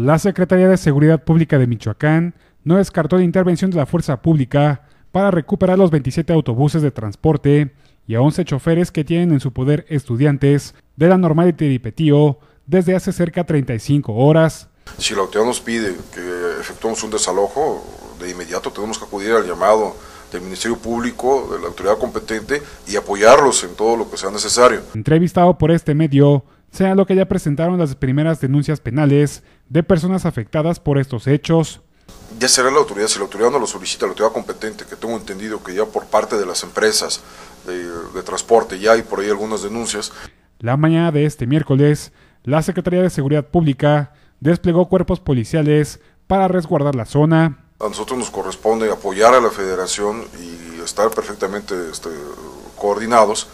La Secretaría de Seguridad Pública de Michoacán no descartó la intervención de la fuerza pública para recuperar los 27 autobuses de transporte y a 11 choferes que tienen en su poder estudiantes de la normal de Tiripetío desde hace cerca de 35 horas. Si la autoridad nos pide que efectuemos un desalojo, de inmediato tenemos que acudir al llamado del Ministerio Público, de la autoridad competente y apoyarlos en todo lo que sea necesario. Entrevistado por este medio, sea lo que ya presentaron las primeras denuncias penales de personas afectadas por estos hechos. Ya será la autoridad, si la autoridad no lo solicita, la autoridad competente, que tengo entendido que ya por parte de las empresas de, transporte ya hay por ahí algunas denuncias. La mañana de este miércoles, la Secretaría de Seguridad Pública desplegó cuerpos policiales para resguardar la zona. A nosotros nos corresponde apoyar a la federación y estar perfectamente este, coordinados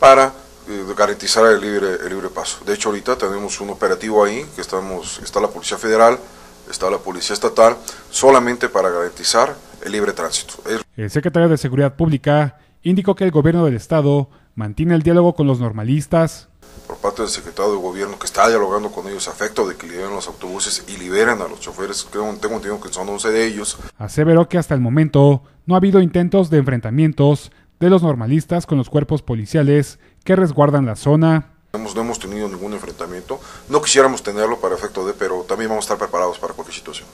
para eh, garantizar el libre, el libre paso. De hecho, ahorita tenemos un operativo ahí, que estamos, está la Policía Federal, está la Policía Estatal, solamente para garantizar el libre tránsito. El secretario de Seguridad Pública indicó que el gobierno del Estado mantiene el diálogo con los normalistas. Por parte del secretario de Gobierno, que está dialogando con ellos a efecto de que liberen los autobuses y liberen a los choferes, creo, tengo entendido que son 11 de ellos. Aseveró que hasta el momento no ha habido intentos de enfrentamientos de los normalistas con los cuerpos policiales que resguardan la zona. No hemos tenido ningún enfrentamiento, no quisiéramos tenerlo para efecto de, pero también vamos a estar preparados para cualquier situación.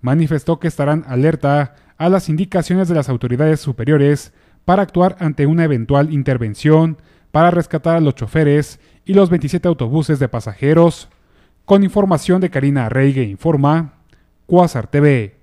Manifestó que estarán alerta a las indicaciones de las autoridades superiores para actuar ante una eventual intervención, para rescatar a los choferes y los 27 autobuses de pasajeros. Con información de Karina Reigue informa, Quasar TV.